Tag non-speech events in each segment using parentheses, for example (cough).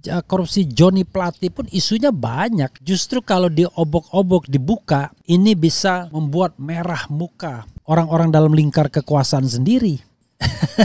korupsi Joni Plati pun isunya banyak. Justru kalau diobok-obok dibuka, ini bisa membuat merah muka orang-orang dalam lingkar kekuasaan sendiri. (laughs)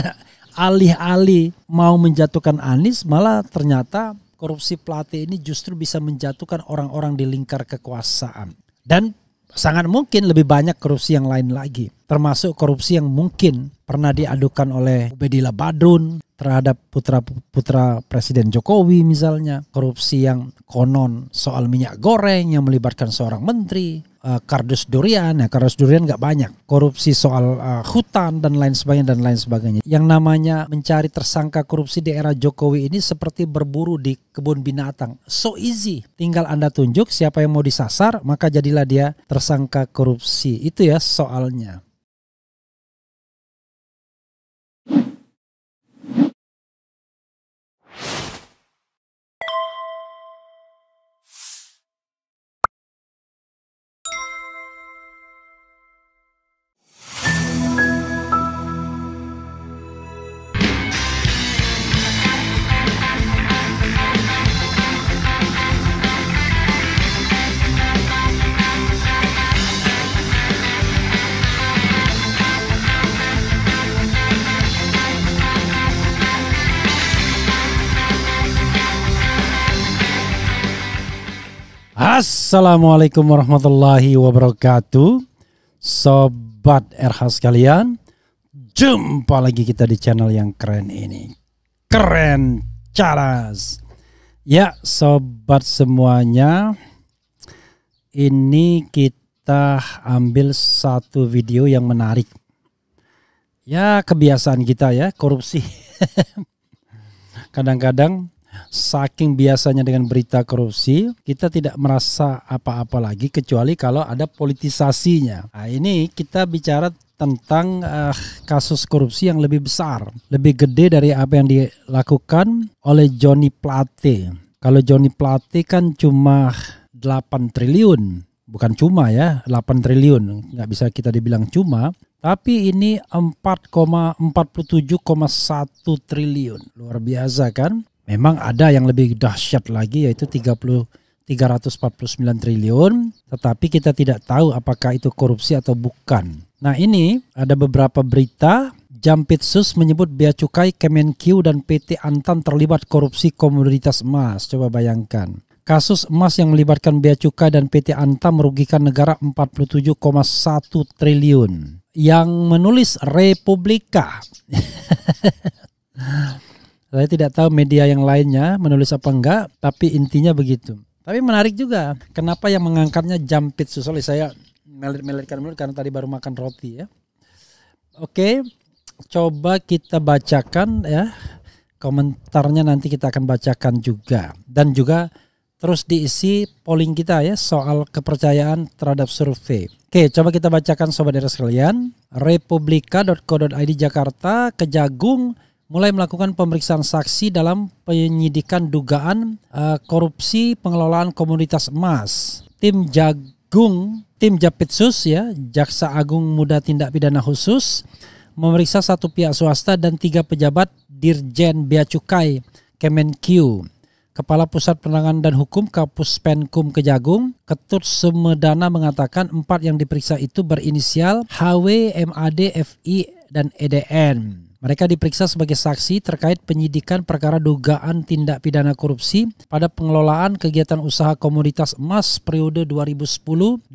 Alih-alih mau menjatuhkan Anies, malah ternyata korupsi Plati ini justru bisa menjatuhkan orang-orang di lingkar kekuasaan. Dan sangat mungkin lebih banyak korupsi yang lain lagi. Termasuk korupsi yang mungkin pernah diadukan oleh Ubedillah Badrun, terhadap putra putra Presiden Jokowi misalnya korupsi yang konon soal minyak goreng yang melibatkan seorang menteri uh, kardus durian ya kardus durian nggak banyak korupsi soal uh, hutan dan lain sebagainya dan lain sebagainya yang namanya mencari tersangka korupsi di era Jokowi ini seperti berburu di kebun binatang so easy tinggal anda tunjuk siapa yang mau disasar maka jadilah dia tersangka korupsi itu ya soalnya Assalamualaikum warahmatullahi wabarakatuh Sobat RH sekalian Jumpa lagi kita di channel yang keren ini Keren Caras Ya sobat semuanya Ini kita ambil satu video yang menarik Ya kebiasaan kita ya korupsi (laughs) Kadang-kadang saking biasanya dengan berita korupsi, kita tidak merasa apa-apa lagi kecuali kalau ada politisasinya. Nah, ini kita bicara tentang uh, kasus korupsi yang lebih besar, lebih gede dari apa yang dilakukan oleh Johnny Plate. Kalau Johnny Plate kan cuma 8 triliun, bukan cuma ya, 8 triliun, nggak bisa kita dibilang cuma, tapi ini 4,47,1 triliun. Luar biasa kan? Memang ada yang lebih dahsyat lagi yaitu 30 349 triliun, tetapi kita tidak tahu apakah itu korupsi atau bukan. Nah, ini ada beberapa berita Jampitsus menyebut bea cukai Kemenkyu dan PT Antam terlibat korupsi komoditas emas. Coba bayangkan. Kasus emas yang melibatkan bea cukai dan PT Antam merugikan negara 47,1 triliun. Yang menulis Republika. (laughs) Saya tidak tahu media yang lainnya menulis apa enggak, tapi intinya begitu. Tapi menarik juga, kenapa yang mengangkatnya Jampit Susoli? Saya melit-melitkan dulu karena tadi baru makan roti ya. Oke, coba kita bacakan ya. Komentarnya nanti kita akan bacakan juga. Dan juga terus diisi polling kita ya soal kepercayaan terhadap survei. Oke, coba kita bacakan sobat daerah sekalian. Republika.co.id Jakarta, Kejagung, mulai melakukan pemeriksaan saksi dalam penyidikan dugaan uh, korupsi pengelolaan komunitas emas. Tim Jagung, tim Japitsus ya, Jaksa Agung Muda Tindak Pidana Khusus memeriksa satu pihak swasta dan tiga pejabat Dirjen Bea Cukai Kemenq, Kepala Pusat Penerangan dan Hukum Kapus Penkum Kejagung, Ketut Semedana mengatakan empat yang diperiksa itu berinisial HW, MAD, FI, dan EDN. Mereka diperiksa sebagai saksi terkait penyidikan perkara dugaan tindak pidana korupsi pada pengelolaan kegiatan usaha komoditas emas periode 2010-2022.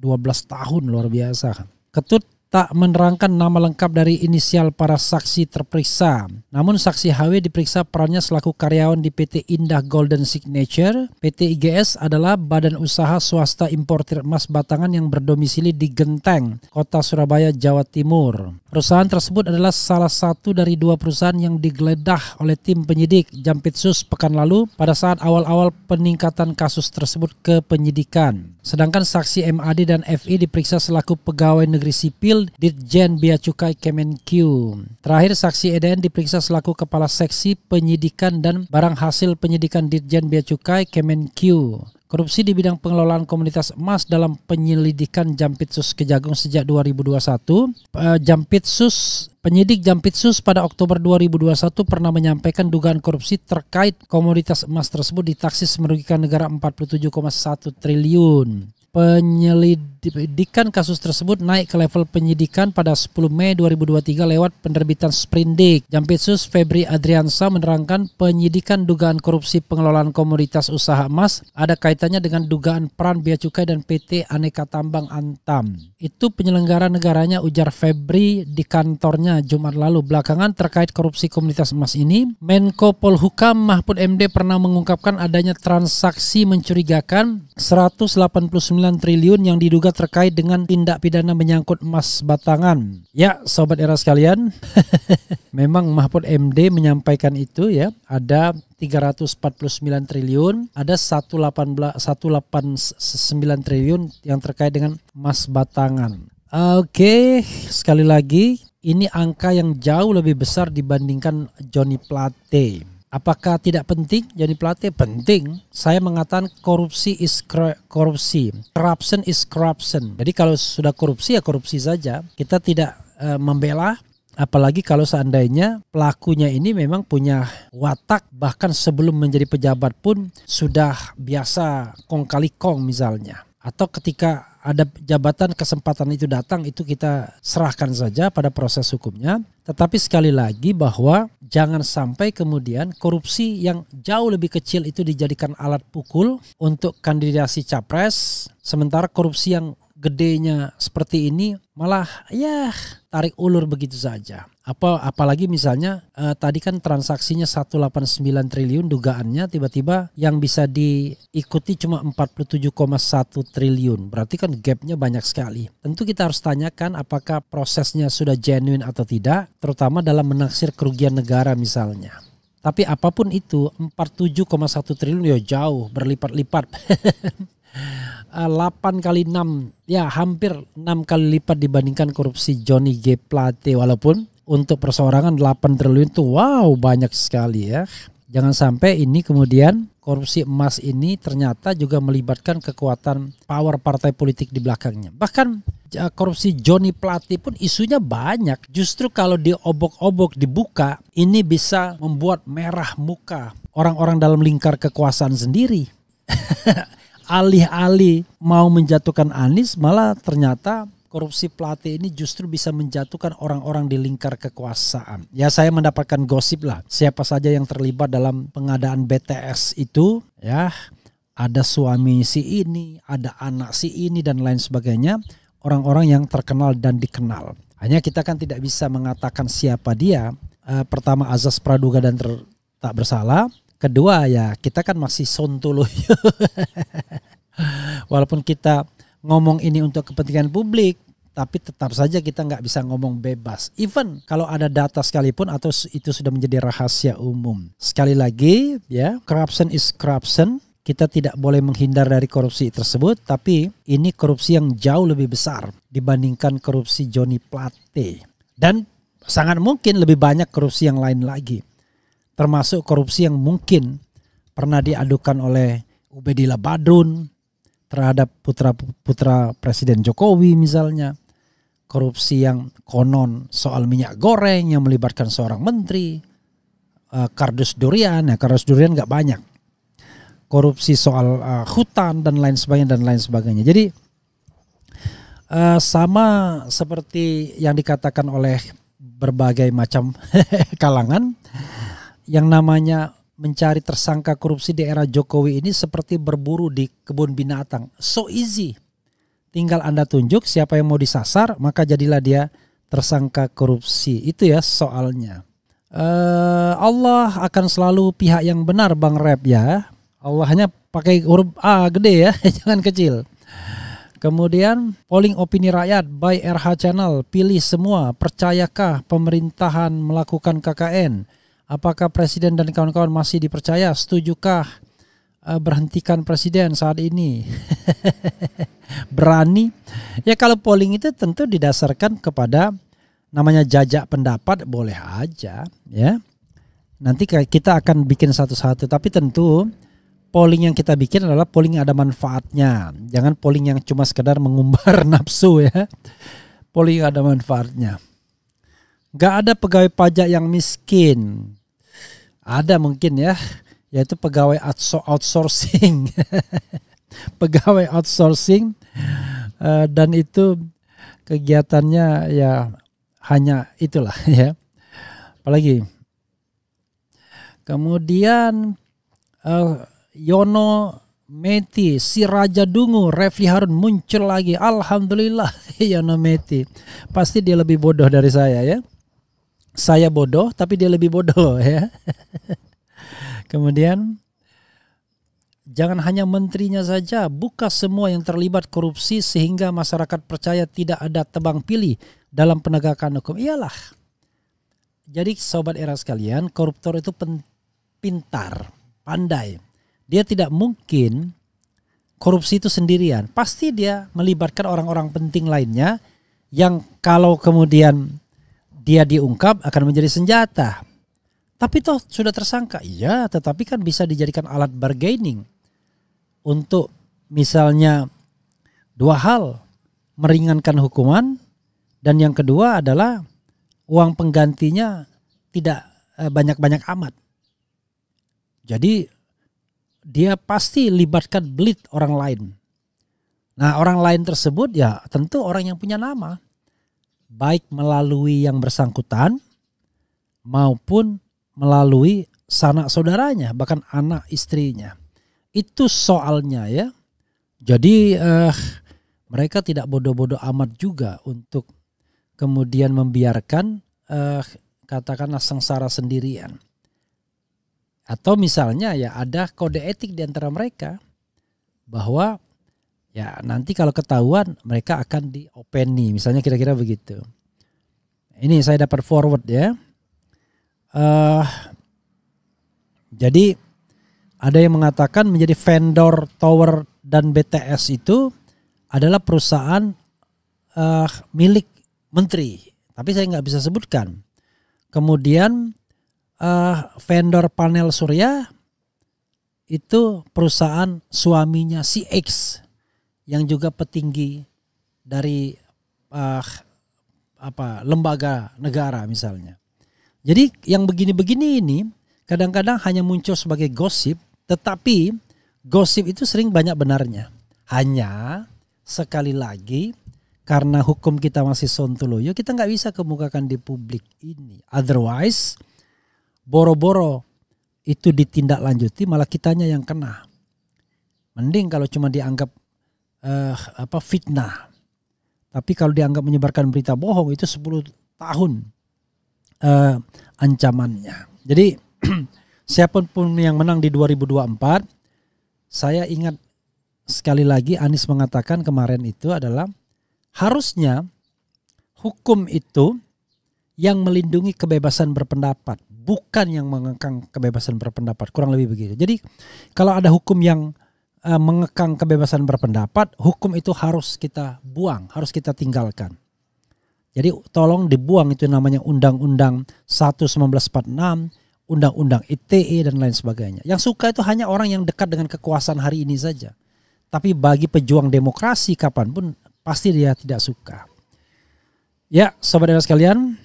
12 tahun luar biasa. Ketut tak menerangkan nama lengkap dari inisial para saksi terperiksa. Namun saksi HW diperiksa perannya selaku karyawan di PT Indah Golden Signature. PT IGS adalah badan usaha swasta importir emas batangan yang berdomisili di Genteng, Kota Surabaya, Jawa Timur. Perusahaan tersebut adalah salah satu dari dua perusahaan yang digeledah oleh tim penyidik Jampitsus pekan lalu pada saat awal-awal peningkatan kasus tersebut ke penyidikan. Sedangkan saksi MAD dan FI diperiksa selaku pegawai negeri sipil Wakil Ditjen Bea Cukai Kemenkeu. Terakhir saksi EDN diperiksa selaku Kepala Seksi Penyidikan dan Barang Hasil Penyidikan Ditjen Bea Cukai Kemenkeu. Korupsi di bidang pengelolaan komunitas emas dalam penyelidikan Jampitsus Kejagung sejak 2021. Eh, Jampitsus Penyidik Jampitsus pada Oktober 2021 pernah menyampaikan dugaan korupsi terkait komunitas emas tersebut ditaksis merugikan negara 47,1 triliun. Penyelid penyidikan kasus tersebut naik ke level penyidikan pada 10 Mei 2023 lewat penerbitan Sprindik. Jampitsus Febri Adriansa menerangkan penyidikan dugaan korupsi pengelolaan komoditas usaha emas ada kaitannya dengan dugaan peran Bea Cukai dan PT Aneka Tambang Antam. Itu penyelenggara negaranya ujar Febri di kantornya Jumat lalu. Belakangan terkait korupsi komunitas emas ini, Menko Polhukam Mahfud MD pernah mengungkapkan adanya transaksi mencurigakan 189 triliun yang diduga juga terkait dengan tindak pidana menyangkut emas batangan. Ya, sobat era sekalian, (laughs) memang Mahfud MD menyampaikan itu ya, ada 349 triliun, ada delapan 189 triliun yang terkait dengan emas batangan. Oke, sekali lagi ini angka yang jauh lebih besar dibandingkan Johnny Plate. Apakah tidak penting jadi pelatih? Penting. Saya mengatakan korupsi is korupsi. Corruption is corruption. Jadi kalau sudah korupsi ya korupsi saja. Kita tidak e, membela apalagi kalau seandainya pelakunya ini memang punya watak bahkan sebelum menjadi pejabat pun sudah biasa kong kali kong misalnya atau ketika ada jabatan kesempatan itu datang itu kita serahkan saja pada proses hukumnya tetapi sekali lagi bahwa jangan sampai kemudian korupsi yang jauh lebih kecil itu dijadikan alat pukul untuk kandidasi capres sementara korupsi yang gedenya seperti ini malah ya tarik ulur begitu saja. Apa apalagi misalnya eh, tadi kan transaksinya 189 triliun dugaannya tiba-tiba yang bisa diikuti cuma 47,1 triliun. Berarti kan gapnya banyak sekali. Tentu kita harus tanyakan apakah prosesnya sudah genuine atau tidak, terutama dalam menaksir kerugian negara misalnya. Tapi apapun itu 47,1 triliun ya jauh berlipat-lipat (laughs) 8 eh, kali 6 ya hampir 6 kali lipat dibandingkan korupsi Johnny G Plate walaupun untuk perseorangan 8 triliun itu wow banyak sekali ya. Jangan sampai ini kemudian korupsi emas ini ternyata juga melibatkan kekuatan power partai politik di belakangnya. Bahkan eh, korupsi Johnny Plate pun isunya banyak. Justru kalau diobok-obok dibuka, ini bisa membuat merah muka orang-orang dalam lingkar kekuasaan sendiri. (laughs) alih-alih mau menjatuhkan Anies malah ternyata korupsi pelatih ini justru bisa menjatuhkan orang-orang di lingkar kekuasaan. Ya saya mendapatkan gosip lah siapa saja yang terlibat dalam pengadaan BTS itu ya ada suami si ini, ada anak si ini dan lain sebagainya, orang-orang yang terkenal dan dikenal. Hanya kita kan tidak bisa mengatakan siapa dia. E, pertama azas praduga dan ter, tak bersalah, Kedua ya kita kan masih sontoloyo. (laughs) Walaupun kita ngomong ini untuk kepentingan publik, tapi tetap saja kita nggak bisa ngomong bebas. Even kalau ada data sekalipun atau itu sudah menjadi rahasia umum. Sekali lagi ya, corruption is corruption. Kita tidak boleh menghindar dari korupsi tersebut, tapi ini korupsi yang jauh lebih besar dibandingkan korupsi Johnny Plate. Dan sangat mungkin lebih banyak korupsi yang lain lagi termasuk korupsi yang mungkin pernah diadukan oleh Ubedillah Badrun terhadap putra-putra Presiden Jokowi misalnya. Korupsi yang konon soal minyak goreng yang melibatkan seorang menteri. Eh, kardus durian, ya kardus durian gak banyak. Korupsi soal uh, hutan dan lain sebagainya dan lain sebagainya. Jadi uh, sama seperti yang dikatakan oleh berbagai macam (laughs) kalangan yang namanya mencari tersangka korupsi di era Jokowi ini seperti berburu di kebun binatang. So easy. Tinggal Anda tunjuk siapa yang mau disasar, maka jadilah dia tersangka korupsi. Itu ya soalnya. Uh, Allah akan selalu pihak yang benar Bang Rep ya. Allah hanya pakai huruf A gede ya, (laughs) jangan kecil. Kemudian polling opini rakyat by RH Channel, pilih semua, percayakah pemerintahan melakukan KKN? Apakah presiden dan kawan-kawan masih dipercaya? Setujukah eh, berhentikan presiden saat ini? (laughs) Berani? Ya kalau polling itu tentu didasarkan kepada namanya jajak pendapat boleh aja, ya. Nanti kita akan bikin satu-satu, tapi tentu polling yang kita bikin adalah polling yang ada manfaatnya. Jangan polling yang cuma sekedar mengumbar (laughs) nafsu ya. Polling yang ada manfaatnya. Gak ada pegawai pajak yang miskin. Ada mungkin ya, yaitu pegawai outsourcing. (laughs) pegawai outsourcing eh, dan itu kegiatannya ya hanya itulah (laughs) ya. Apalagi kemudian uh, Yono Meti, si Raja Dungu, Refli Harun muncul lagi. Alhamdulillah (laughs) Yono Meti. Pasti dia lebih bodoh dari saya ya saya bodoh tapi dia lebih bodoh (laughs) ya. Kemudian Jangan hanya menterinya saja, buka semua yang terlibat korupsi sehingga masyarakat percaya tidak ada tebang pilih dalam penegakan hukum. Iyalah. Jadi sobat era sekalian, koruptor itu pintar, pandai. Dia tidak mungkin korupsi itu sendirian. Pasti dia melibatkan orang-orang penting lainnya yang kalau kemudian dia diungkap akan menjadi senjata. Tapi toh sudah tersangka. Iya, tetapi kan bisa dijadikan alat bargaining untuk misalnya dua hal, meringankan hukuman dan yang kedua adalah uang penggantinya tidak eh, banyak-banyak amat. Jadi dia pasti libatkan belit orang lain. Nah, orang lain tersebut ya tentu orang yang punya nama baik melalui yang bersangkutan maupun melalui sanak saudaranya bahkan anak istrinya itu soalnya ya jadi eh, mereka tidak bodoh-bodoh amat juga untuk kemudian membiarkan eh, katakanlah sengsara sendirian atau misalnya ya ada kode etik di antara mereka bahwa Ya nanti kalau ketahuan mereka akan diopeni, misalnya kira-kira begitu. Ini saya dapat forward ya. Uh, jadi ada yang mengatakan menjadi vendor tower dan BTS itu adalah perusahaan uh, milik menteri, tapi saya nggak bisa sebutkan. Kemudian uh, vendor panel surya itu perusahaan suaminya si yang juga petinggi dari uh, apa lembaga negara misalnya. Jadi yang begini-begini ini kadang-kadang hanya muncul sebagai gosip, tetapi gosip itu sering banyak benarnya. Hanya sekali lagi karena hukum kita masih sontoloyo, ya kita nggak bisa kemukakan di publik ini. Otherwise, boro-boro itu ditindaklanjuti malah kitanya yang kena. Mending kalau cuma dianggap uh, apa fitnah. Tapi kalau dianggap menyebarkan berita bohong itu 10 tahun uh, ancamannya. Jadi (clears throat) siapapun yang menang di 2024 saya ingat sekali lagi Anies mengatakan kemarin itu adalah harusnya hukum itu yang melindungi kebebasan berpendapat, bukan yang mengekang kebebasan berpendapat. Kurang lebih begitu. Jadi kalau ada hukum yang Eh, mengekang kebebasan berpendapat, hukum itu harus kita buang, harus kita tinggalkan. Jadi tolong dibuang itu namanya Undang-Undang 1946, Undang-Undang ITE dan lain sebagainya. Yang suka itu hanya orang yang dekat dengan kekuasaan hari ini saja. Tapi bagi pejuang demokrasi kapanpun pasti dia tidak suka. Ya, saudara sekalian,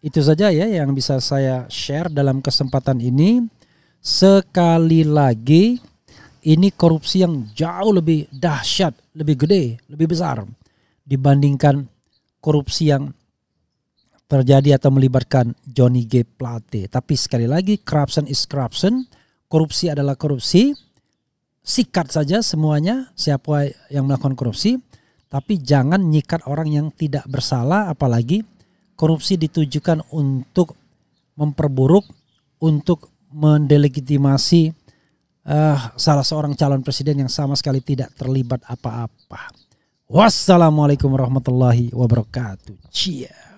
itu saja ya yang bisa saya share dalam kesempatan ini. Sekali lagi, ini korupsi yang jauh lebih dahsyat, lebih gede, lebih besar dibandingkan korupsi yang terjadi atau melibatkan Johnny G. Plate. Tapi sekali lagi corruption is corruption, korupsi adalah korupsi. Sikat saja semuanya siapa yang melakukan korupsi, tapi jangan nyikat orang yang tidak bersalah apalagi korupsi ditujukan untuk memperburuk untuk mendelegitimasi uh, salah seorang calon presiden yang sama sekali tidak terlibat apa-apa. Wassalamualaikum warahmatullahi wabarakatuh. Cia.